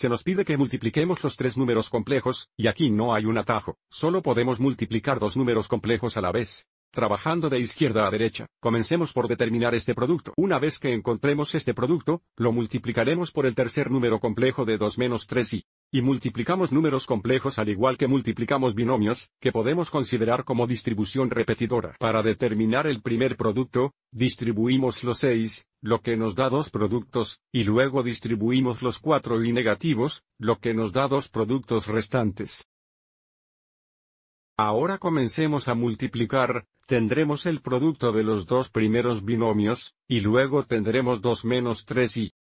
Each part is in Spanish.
se nos pide que multipliquemos los tres números complejos, y aquí no hay un atajo, solo podemos multiplicar dos números complejos a la vez. Trabajando de izquierda a derecha, comencemos por determinar este producto. Una vez que encontremos este producto, lo multiplicaremos por el tercer número complejo de 2 menos 3 i y multiplicamos números complejos al igual que multiplicamos binomios, que podemos considerar como distribución repetidora. Para determinar el primer producto, Distribuimos los 6, lo que nos da dos productos, y luego distribuimos los 4 y negativos, lo que nos da dos productos restantes. Ahora comencemos a multiplicar, tendremos el producto de los dos primeros binomios, y luego tendremos 2 menos 3 y...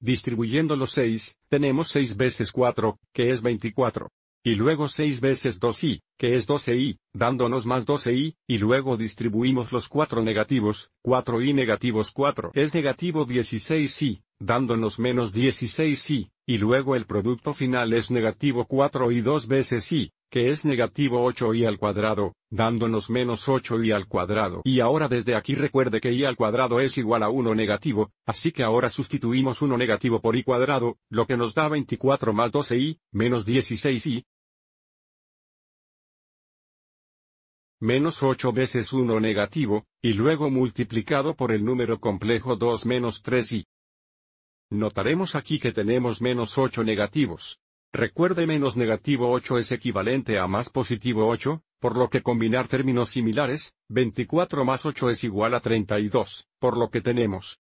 Distribuyendo los 6, tenemos 6 veces 4, que es 24 y luego 6 veces 2i, que es 12i, dándonos más 12i, y luego distribuimos los 4 negativos, 4i negativos 4 es negativo 16i, dándonos menos 16i, y luego el producto final es negativo 4i 2 veces i, que es negativo 8i al cuadrado, dándonos menos 8i al cuadrado. Y ahora desde aquí recuerde que i al cuadrado es igual a 1 negativo, así que ahora sustituimos 1 negativo por i cuadrado, lo que nos da 24 más 12i, menos 16i, menos 8 veces 1 negativo, y luego multiplicado por el número complejo 2 menos 3 i Notaremos aquí que tenemos menos 8 negativos. Recuerde menos negativo 8 es equivalente a más positivo 8, por lo que combinar términos similares, 24 más 8 es igual a 32, por lo que tenemos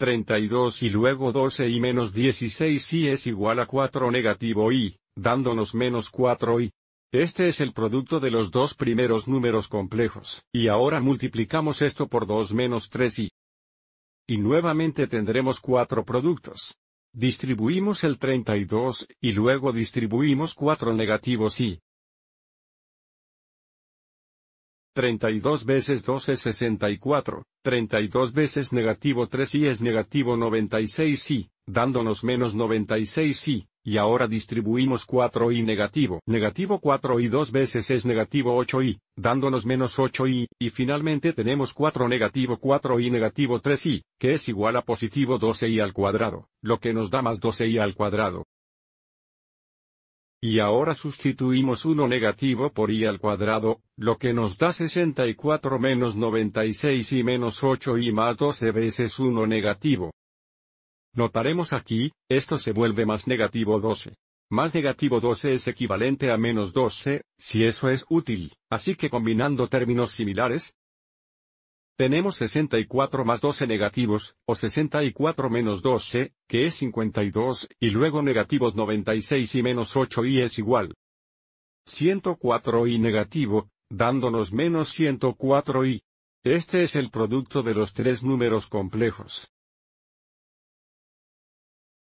32 y luego 12 y menos 16 y es igual a 4 negativo y, dándonos menos 4 i este es el producto de los dos primeros números complejos, y ahora multiplicamos esto por 2 menos 3 i Y nuevamente tendremos cuatro productos. Distribuimos el 32, y luego distribuimos 4 negativos y... 32 veces 2 es 64, 32 veces negativo 3 i es negativo 96 i dándonos menos 96 i y ahora distribuimos 4 i negativo. Negativo 4 i dos veces es negativo 8 i dándonos menos 8 i y finalmente tenemos 4 negativo 4 i negativo 3 i que es igual a positivo 12 i al cuadrado, lo que nos da más 12 i al cuadrado. Y ahora sustituimos 1 negativo por i al cuadrado, lo que nos da 64 menos 96 i menos 8 i más 12 veces 1 negativo. Notaremos aquí, esto se vuelve más negativo 12. Más negativo 12 es equivalente a menos 12, si eso es útil, así que combinando términos similares, tenemos 64 más 12 negativos, o 64 menos 12, que es 52, y luego negativos 96 y menos 8 i es igual. 104 i negativo, dándonos menos 104 i Este es el producto de los tres números complejos.